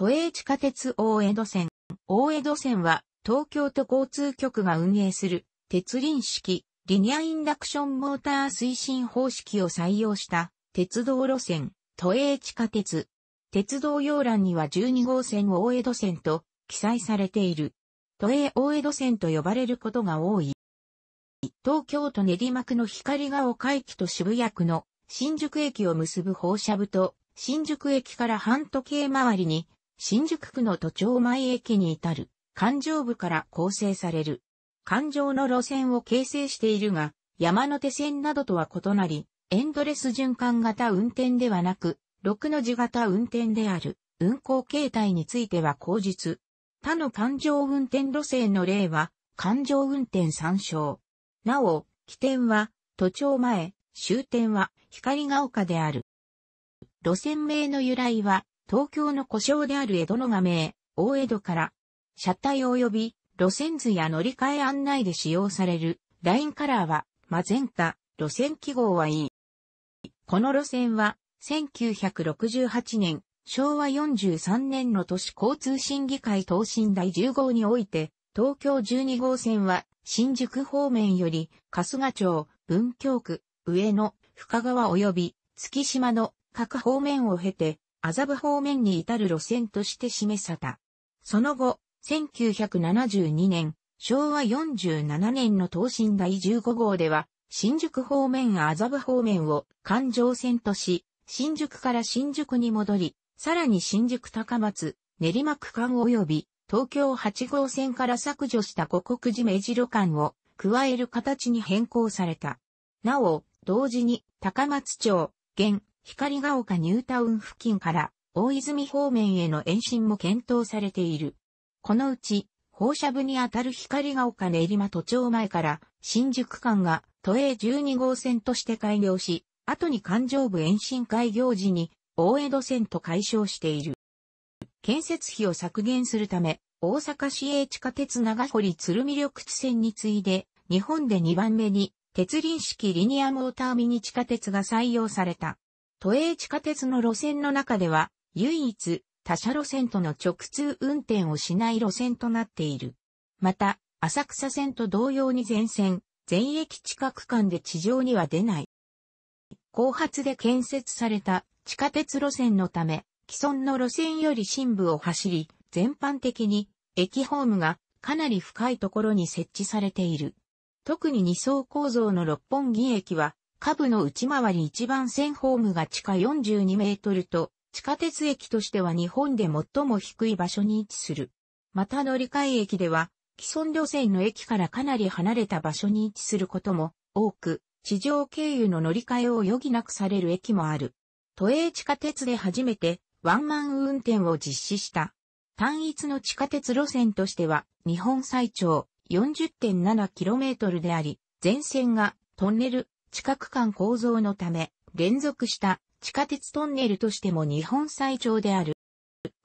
都営地下鉄大江戸線。大江戸線は東京都交通局が運営する鉄輪式リニアインダクションモーター推進方式を採用した鉄道路線、都営地下鉄。鉄道要欄には12号線大江戸線と記載されている。都営大江戸線と呼ばれることが多い。東京都練馬区の光が丘駅と渋谷区の新宿駅を結ぶ放射部と新宿駅から半時計回りに新宿区の都庁前駅に至る環状部から構成される。環状の路線を形成しているが、山手線などとは異なり、エンドレス循環型運転ではなく、6の字型運転である運行形態については口実。他の環状運転路線の例は、環状運転参照。なお、起点は、都庁前、終点は、光が丘である。路線名の由来は、東京の故障である江戸の画名、大江戸から、車体及び路線図や乗り換え案内で使用されるラインカラーはマゼンタ、路線記号はいい。この路線は1968年、昭和43年の都市交通審議会答申第10号において、東京12号線は新宿方面より春日町、文京区、上野、深川及び月島の各方面を経て麻布方面に至る路線として示された。その後、1972年、昭和47年の東進第15号では、新宿方面麻布方面を環状線とし、新宿から新宿に戻り、さらに新宿高松、練馬区間及び東京8号線から削除した五国寺目白間を加える形に変更された。なお、同時に高松町、現光が丘ニュータウン付近から大泉方面への延伸も検討されている。このうち、放射部にあたる光が丘練馬都庁前から新宿間が都営12号線として開業し、後に環状部延伸開業時に大江戸線と解消している。建設費を削減するため、大阪市営地下鉄長堀鶴見緑地線に次いで、日本で2番目に、鉄輪式リニアモーターミニ地下鉄が採用された。都営地下鉄の路線の中では、唯一、他社路線との直通運転をしない路線となっている。また、浅草線と同様に全線、全駅近く間で地上には出ない。後発で建設された地下鉄路線のため、既存の路線より深部を走り、全般的に駅ホームがかなり深いところに設置されている。特に二層構造の六本木駅は下部の内回り一番線ホームが地下42メートルと、地下鉄駅としては日本で最も低い場所に位置する。また乗り換え駅では、既存路線の駅からかなり離れた場所に位置することも多く、地上経由の乗り換えを余儀なくされる駅もある。都営地下鉄で初めてワンマン運転を実施した。単一の地下鉄路線としては日本最長 40.7km であり、全線がトンネル、地殻間構造のため、連続した地下鉄トンネルとしても日本最長である。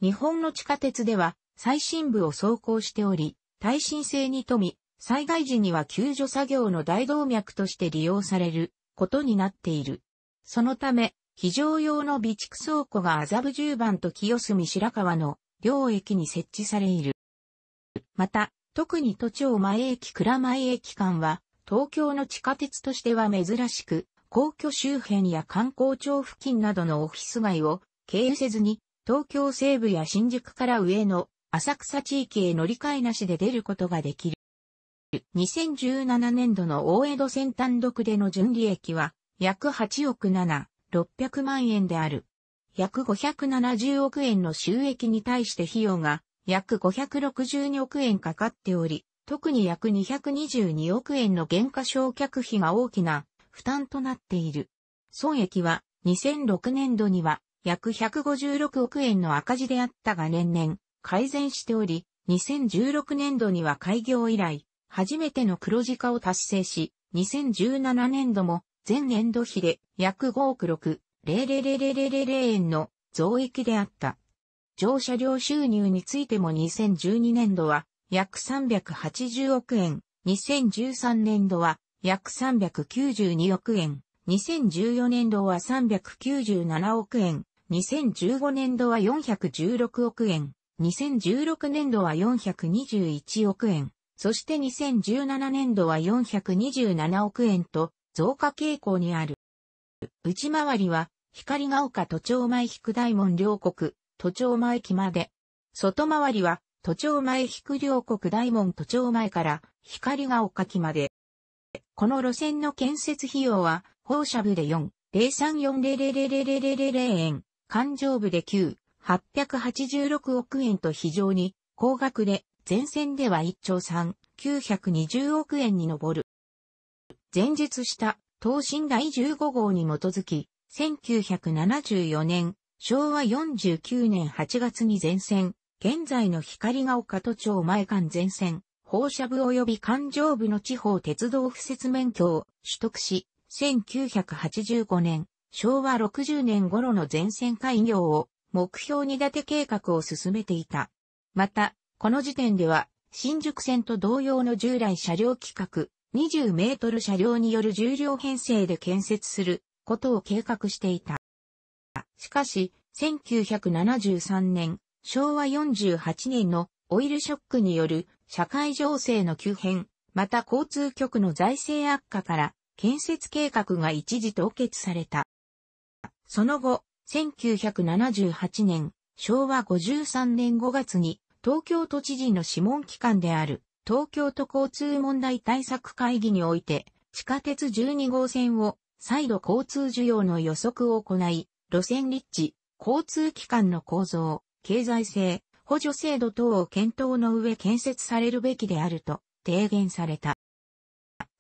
日本の地下鉄では最深部を走行しており、耐震性に富み、災害時には救助作業の大動脈として利用されることになっている。そのため、非常用の備蓄倉庫が麻布十番と清澄白川の両駅に設置されいる。また、特に都庁前駅倉前駅間は、東京の地下鉄としては珍しく、皇居周辺や観光庁付近などのオフィス街を経由せずに、東京西部や新宿から上の浅草地域へ乗り換えなしで出ることができる。2017年度の大江戸線単独での純利益は約8億7、600万円である。約570億円の収益に対して費用が約562億円かかっており、特に約222億円の減価償却費が大きな負担となっている。損益は2006年度には約156億円の赤字であったが年々改善しており、2016年度には開業以来、初めての黒字化を達成し、2017年度も前年度比で約5億6、0 0 0 0円の増益であった。乗車料収入についても2012年度は約380億円、2013年度は約392億円、2014年度は397億円、2015年度は416億円、2016年度は421億円、そして2017年度は427億円と増加傾向にある。内回りは光が丘都庁前菊大門両国、都庁前駅まで。外回りは都庁前引両国大門都庁前から光が丘木まで。この路線の建設費用は、放射部で4、0 3 4 0 0 0 0 0円、環状部で9、886億円と非常に高額で、前線では1兆3、920億円に上る。前述した東進第15号に基づき、1974年、昭和49年8月に前線、現在の光が丘都庁前間全線、放射部及び環状部の地方鉄道敷設免許を取得し、1985年、昭和60年頃の全線開業を目標に立て計画を進めていた。また、この時点では、新宿線と同様の従来車両規格、20メートル車両による重量編成で建設することを計画していた。しかし、1973年、昭和48年のオイルショックによる社会情勢の急変、また交通局の財政悪化から建設計画が一時凍結された。その後、1978年、昭和53年5月に東京都知事の諮問機関である東京都交通問題対策会議において地下鉄12号線を再度交通需要の予測を行い、路線立地、交通機関の構造、経済性、補助制度等を検討の上建設されるべきであると提言された。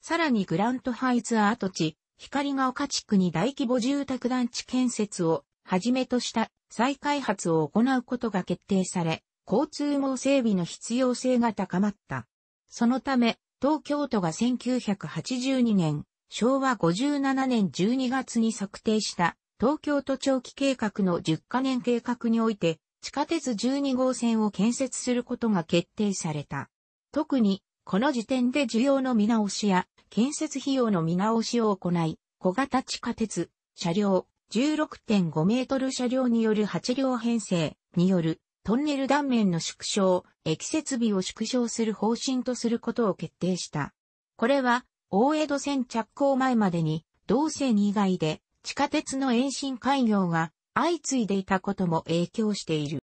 さらにグラントハイツ跡地、光が丘地区に大規模住宅団地建設をはじめとした再開発を行うことが決定され、交通網整備の必要性が高まった。そのため、東京都が1982年、昭和57年12月に策定した東京都長期計画の10カ年計画において、地下鉄12号線を建設することが決定された。特に、この時点で需要の見直しや建設費用の見直しを行い、小型地下鉄、車両、16.5メートル車両による8両編成によるトンネル断面の縮小、駅設備を縮小する方針とすることを決定した。これは、大江戸線着工前までに、同線以外で地下鉄の延伸開業が相次いでいたことも影響している。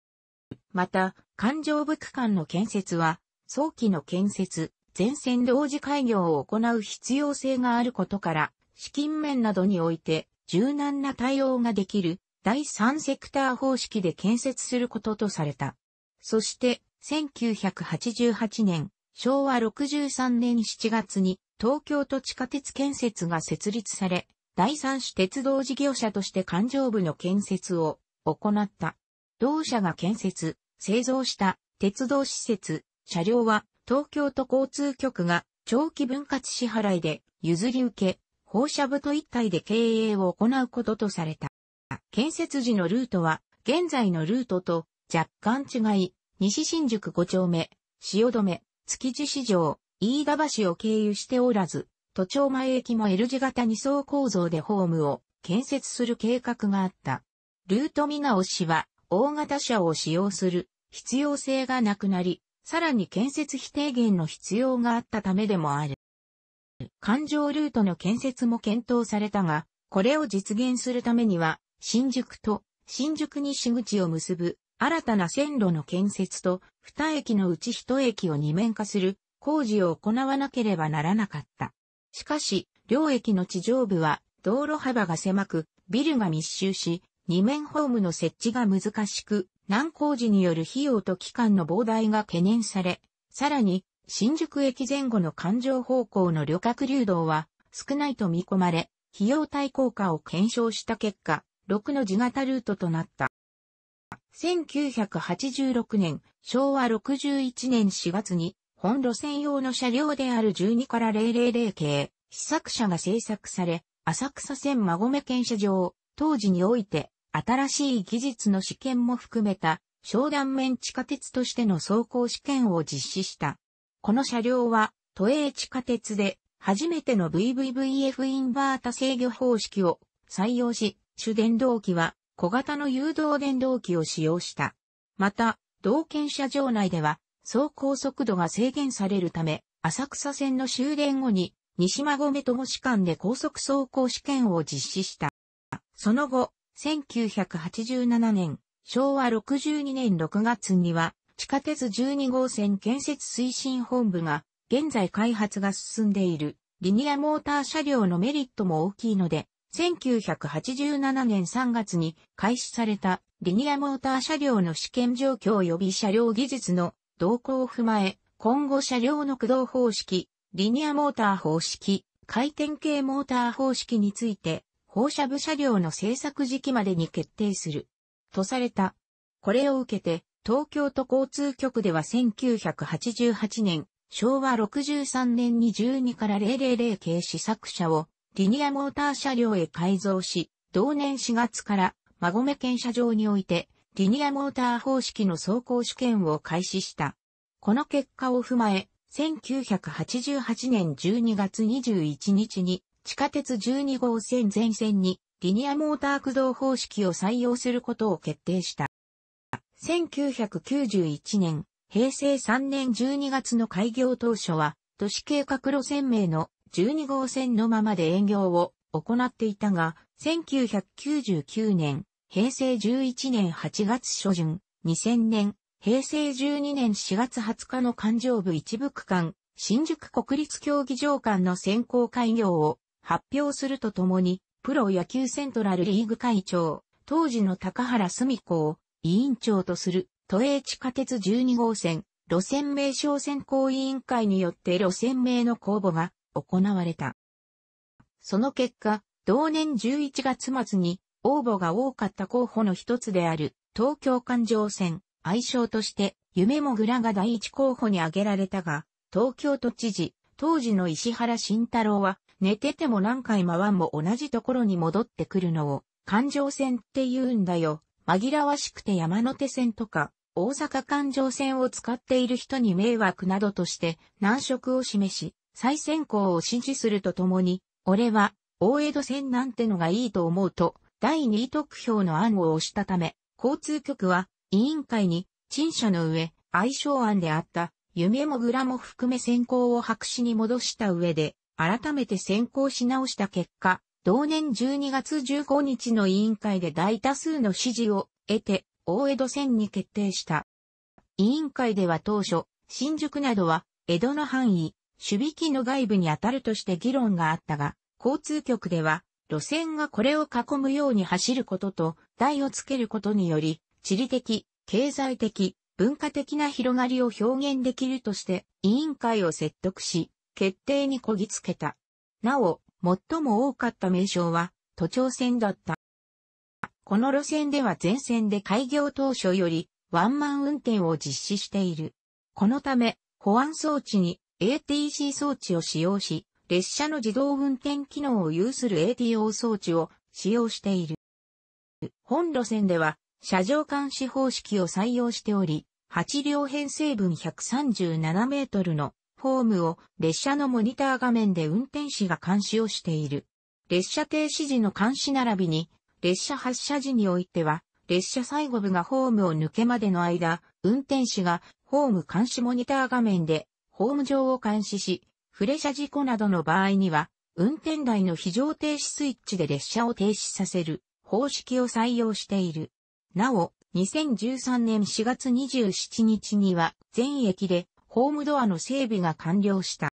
また、環状部区間の建設は、早期の建設、全線同時開業を行う必要性があることから、資金面などにおいて柔軟な対応ができる第三セクター方式で建設することとされた。そして、1988年、昭和63年7月に東京都地下鉄建設が設立され、第三種鉄道事業者として環状部の建設を行った。同社が建設、製造した鉄道施設、車両は東京都交通局が長期分割支払いで譲り受け、放射部と一体で経営を行うこととされた。建設時のルートは現在のルートと若干違い、西新宿5丁目、汐留、築地市場、飯田橋を経由しておらず、都庁前駅も L 字型2層構造でホームを建設する計画があった。ルート見直しは、大型車を使用する必要性がなくなり、さらに建設費低減の必要があったためでもある。環状ルートの建設も検討されたが、これを実現するためには、新宿と新宿西口を結ぶ新たな線路の建設と、二駅のうち一駅を二面化する工事を行わなければならなかった。しかし、両駅の地上部は道路幅が狭く、ビルが密集し、二面ホームの設置が難しく、難工事による費用と期間の膨大が懸念され、さらに、新宿駅前後の環状方向の旅客流動は少ないと見込まれ、費用対効果を検証した結果、6の字型ルートとなった。1986年、昭和61年4月に本路線用の車両である12から000系、試作車が製作され、浅草線馬込県車場、当時において、新しい技術の試験も含めた、商断面地下鉄としての走行試験を実施した。この車両は、都営地下鉄で、初めての VVVF インバータ制御方式を採用し、主電動機は小型の誘導電動機を使用した。また、同県車場内では、走行速度が制限されるため、浅草線の終電後に西馬込とも市間で高速走行試験を実施した。その後、1987年、昭和62年6月には、地下鉄12号線建設推進本部が、現在開発が進んでいる、リニアモーター車両のメリットも大きいので、1987年3月に開始されたリニアモーター車両の試験状況及び車両技術の動向を踏まえ、今後車両の駆動方式、リニアモーター方式、回転系モーター方式について、放射部車両の製作時期までに決定する。とされた。これを受けて、東京都交通局では1988年、昭和63年に12から000系試作車をリニアモーター車両へ改造し、同年4月から馬込県車場においてリニアモーター方式の走行試験を開始した。この結果を踏まえ、1988年12月21日に地下鉄12号線全線にリニアモーター駆動方式を採用することを決定した。1991年、平成3年12月の開業当初は、都市計画路線名の12号線のままで営業を行っていたが、1999年平成11年8月初旬、2000年、平成12年4月20日の環状部一部区間、新宿国立競技場間の選考開業を発表するとともに、プロ野球セントラルリーグ会長、当時の高原澄子を委員長とする都営地下鉄12号線、路線名称選考委員会によって路線名の公募が行われた。その結果、同年11月末に応募が多かった候補の一つである東京環状線、愛称として夢もぐらが第一候補に挙げられたが、東京都知事、当時の石原慎太郎は寝てても何回回も同じところに戻ってくるのを環状線って言うんだよ。紛らわしくて山手線とか大阪環状線を使っている人に迷惑などとして難色を示し、再選考を支持するとともに、俺は大江戸線なんてのがいいと思うと第2位特票の案を押したため、交通局は委員会に陳謝の上、相性案であった夢もぐらも含め選考を白紙に戻した上で、改めて選考し直した結果、同年12月15日の委員会で大多数の支持を得て、大江戸線に決定した。委員会では当初、新宿などは、江戸の範囲、守備機の外部に当たるとして議論があったが、交通局では、路線がこれを囲むように走ることと、台をつけることにより、地理的、経済的、文化的な広がりを表現できるとして、委員会を説得し、決定にこぎつけた。なお、最も多かった名称は、都庁線だった。この路線では全線で開業当初より、ワンマン運転を実施している。このため、保安装置に ATC 装置を使用し、列車の自動運転機能を有する ATO 装置を使用している。本路線では、車上監視方式を採用しており、8両編成分137メートルのホームを列車のモニター画面で運転士が監視をしている。列車停止時の監視並びに、列車発車時においては、列車最後部がホームを抜けまでの間、運転士がホーム監視モニター画面で、ホーム上を監視し、フレ車事故などの場合には、運転台の非常停止スイッチで列車を停止させる方式を採用している。なお、2013年4月27日には全駅でホームドアの整備が完了した。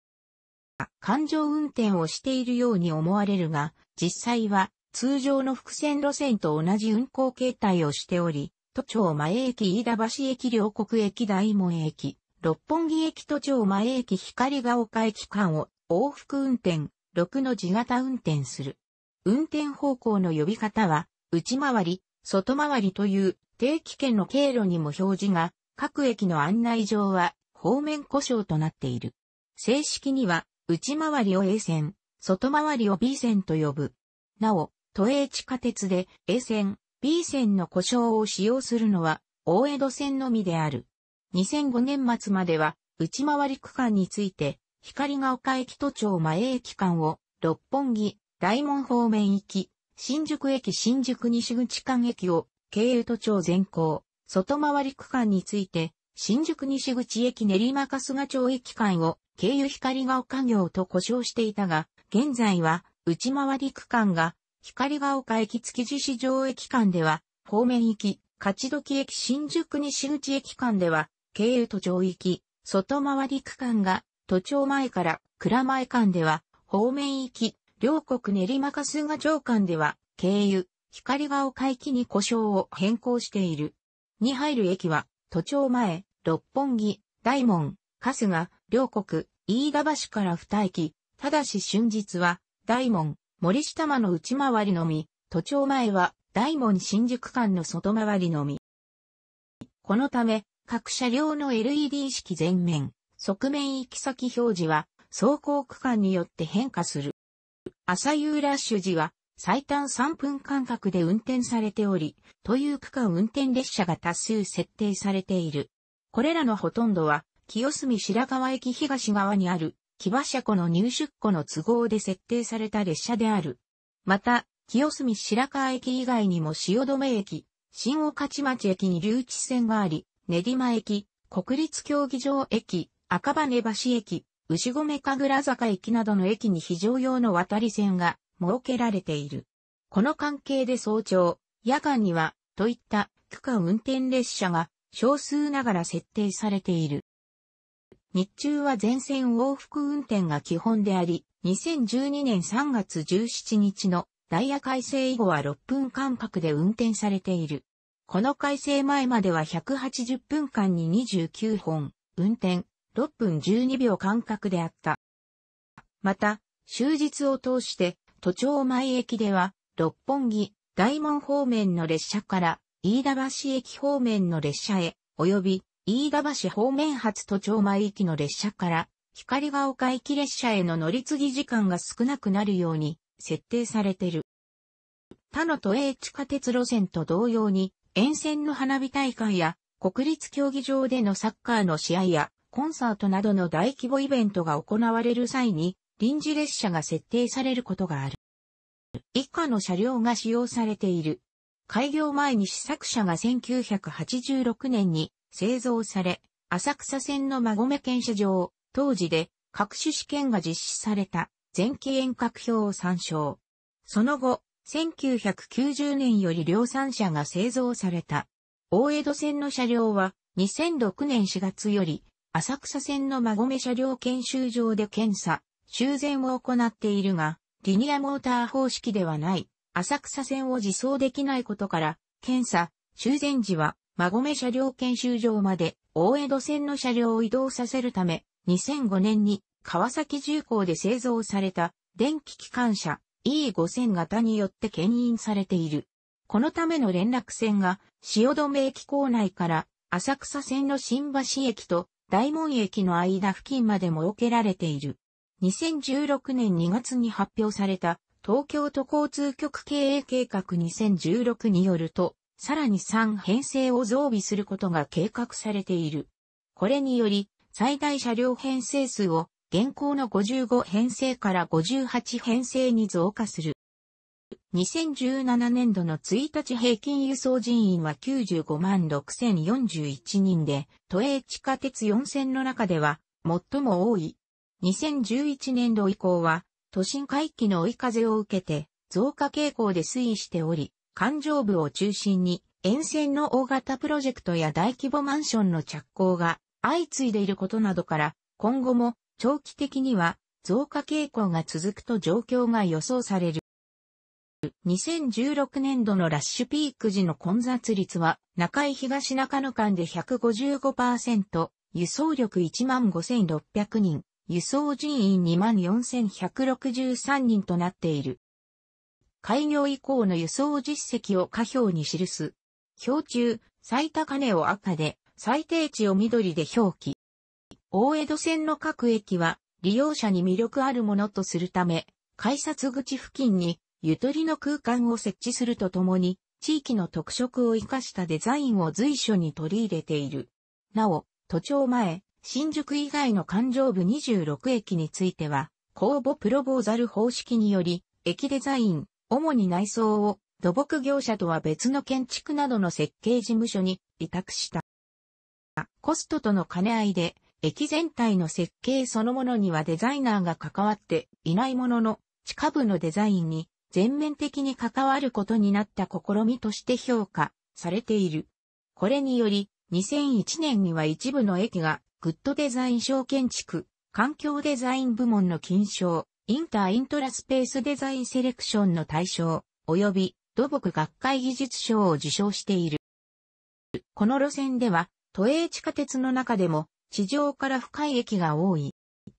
環状運転をしているように思われるが、実際は通常の伏線路線と同じ運行形態をしており、都庁前駅飯田橋駅両国駅大門駅、六本木駅と庁前駅光が丘駅間を往復運転、6の字型運転する。運転方向の呼び方は、内回り、外回りという定期券の経路にも表示が、各駅の案内上は方面故障となっている。正式には、内回りを A 線、外回りを B 線と呼ぶ。なお、都営地下鉄で A 線、B 線の故障を使用するのは、大江戸線のみである。2005年末までは、内回り区間について、光が丘駅都庁前駅間を、六本木、大門方面行き、新宿駅新宿西口間駅を、経由都庁全行、外回り区間について、新宿西口駅練馬春日町駅間を、経由光が丘行と呼称していたが、現在は、内回り区間が、光が丘駅築地市場駅間では、方面行き、勝時駅新宿西口駅間では、経由庁上き、外回り区間が、都庁前から蔵前間では、方面行き、両国練馬すが城間では、経由、光が丘帰に故障を変更している。に入る駅は、都庁前、六本木、大門、春日、両国、飯田橋から二駅、ただし春日は、大門、森下間の内回りのみ、都庁前は、大門新宿間の外回りのみ。このため、各車両の LED 式前面、側面行き先表示は、走行区間によって変化する。朝夕ラッシュ時は、最短3分間隔で運転されており、という区間運転列車が多数設定されている。これらのほとんどは、清澄白河駅東側にある、木場車庫の入出庫の都合で設定された列車である。また、清澄白河駅以外にも止め駅、新岡地町駅に留置線があり、練馬駅、国立競技場駅、赤羽橋駅、牛込神楽坂駅などの駅に非常用の渡り線が設けられている。この関係で早朝、夜間には、といった区間運転列車が少数ながら設定されている。日中は全線往復運転が基本であり、2012年3月17日のダイヤ改正以後は6分間隔で運転されている。この改正前までは180分間に29本、運転、6分12秒間隔であった。また、終日を通して都庁前駅では、六本木、大門方面の列車から、飯田橋駅方面の列車へ、及び、飯田橋方面発都庁前駅の列車から、光が丘駅列車への乗り継ぎ時間が少なくなるように設定されてる。他の都営地下鉄路線と同様に、沿線の花火大会や国立競技場でのサッカーの試合やコンサートなどの大規模イベントが行われる際に臨時列車が設定されることがある。以下の車両が使用されている。開業前に試作車が1986年に製造され、浅草線の馬込検車場、当時で各種試験が実施された前期遠隔表を参照。その後、1990年より量産車が製造された。大江戸線の車両は2006年4月より浅草線の馬込車両研修場で検査、修繕を行っているが、リニアモーター方式ではない浅草線を自走できないことから、検査、修繕時は馬込車両研修場まで大江戸線の車両を移動させるため、2005年に川崎重工で製造された電気機関車 E5000 型によって牽引されている。このための連絡線が、汐留駅構内から浅草線の新橋駅と大門駅の間付近まで設けられている。2016年2月に発表された東京都交通局経営計画2016によると、さらに3編成を増備することが計画されている。これにより、最大車両編成数を現行の55編成から58編成に増加する。2017年度の1日平均輸送人員は95万6041人で、都営地下鉄4線の中では最も多い。2011年度以降は、都心回帰の追い風を受けて、増加傾向で推移しており、環状部を中心に、沿線の大型プロジェクトや大規模マンションの着工が相次いでいることなどから、今後も長期的には増加傾向が続くと状況が予想される。2016年度のラッシュピーク時の混雑率は、中井東中野間で155%、輸送力15,600人、輸送人員24,163人となっている。開業以降の輸送実績を下表に記す。表中、最高値を赤で、最低値を緑で表記。大江戸線の各駅は利用者に魅力あるものとするため、改札口付近にゆとりの空間を設置するとともに、地域の特色を生かしたデザインを随所に取り入れている。なお、都庁前、新宿以外の環状部26駅については、公募プロボーザル方式により、駅デザイン、主に内装を土木業者とは別の建築などの設計事務所に委託した。コストとの兼ね合いで駅全体の設計そのものにはデザイナーが関わっていないものの、地下部のデザインに全面的に関わることになった試みとして評価されている。これにより、2001年には一部の駅がグッドデザイン賞建築、環境デザイン部門の金賞、インターイントラスペースデザインセレクションの対象、及び土木学会技術賞を受賞している。この路線では、都営地下鉄の中でも地上から深い駅が多い。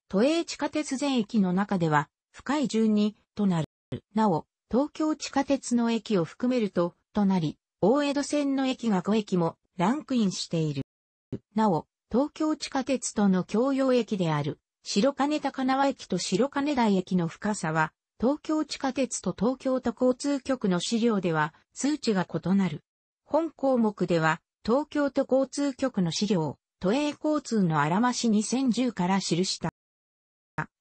都営地下鉄全駅の中では、深い順に、となる。なお、東京地下鉄の駅を含めると、となり、大江戸線の駅が5駅もランクインしている。なお、東京地下鉄との共用駅である、白金高輪駅と白金台駅の深さは、東京地下鉄と東京都交通局の資料では数値が異なる。本項目では、東京都交通局の資料、都営交通のあらまし2010から記した。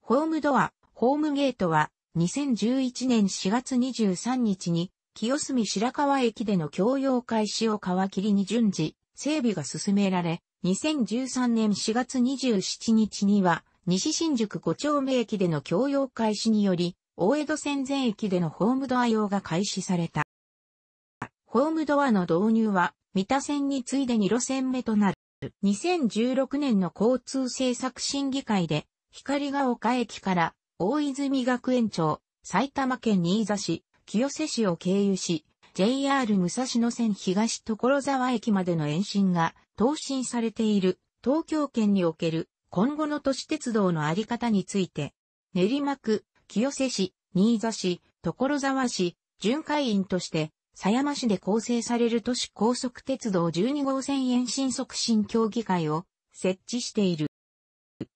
ホームドア、ホームゲートは、2011年4月23日に、清澄白河駅での共用開始を皮切りに順次、整備が進められ、2013年4月27日には、西新宿五丁目駅での共用開始により、大江戸線全駅でのホームドア用が開始された。ホームドアの導入は、三田線に次いでに路線目となる。2016年の交通政策審議会で、光が丘駅から大泉学園町、埼玉県新座市、清瀬市を経由し、JR 武蔵野線東所沢駅までの延伸が答申されている東京圏における今後の都市鉄道のあり方について、練馬区、清瀬市、新座市、所沢市、巡回員として狭山市で構成される都市高速鉄道12号線延伸促進協議会を設置している。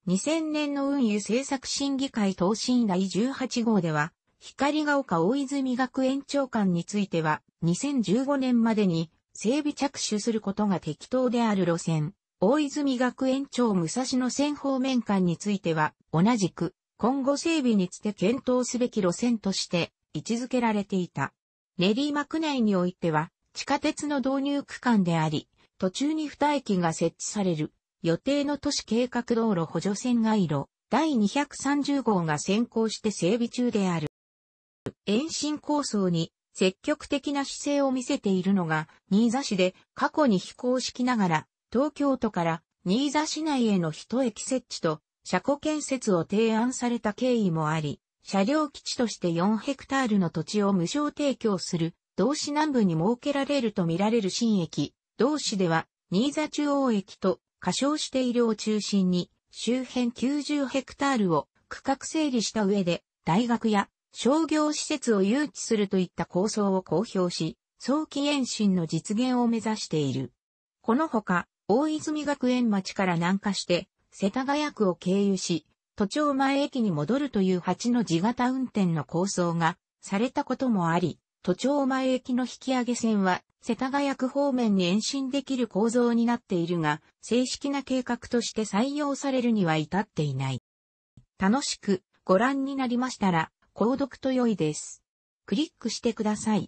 2000年の運輸政策審議会答申第18号では、光が丘大泉学園長官については、2015年までに整備着手することが適当である路線、大泉学園長武蔵野線方面間については、同じく、今後整備につて検討すべき路線として位置づけられていた。練馬区内においては、地下鉄の導入区間であり、途中に二駅が設置される、予定の都市計画道路補助線街路、第230号が先行して整備中である。延伸構想に積極的な姿勢を見せているのが、新座市で過去に非公式ながら、東京都から新座市内への一駅設置と、車庫建設を提案された経緯もあり、車両基地として4ヘクタールの土地を無償提供する、同市南部に設けられるとみられる新駅、同市では、新座中央駅と、過小して医療を中心に、周辺90ヘクタールを区画整理した上で、大学や商業施設を誘致するといった構想を公表し、早期延伸の実現を目指している。このほか、大泉学園町から南下して、世田谷区を経由し、都庁前駅に戻るという8の字型運転の構想がされたこともあり、都庁前駅の引き上げ線は世田谷区方面に延伸できる構造になっているが、正式な計画として採用されるには至っていない。楽しくご覧になりましたら、購読と良いです。クリックしてください。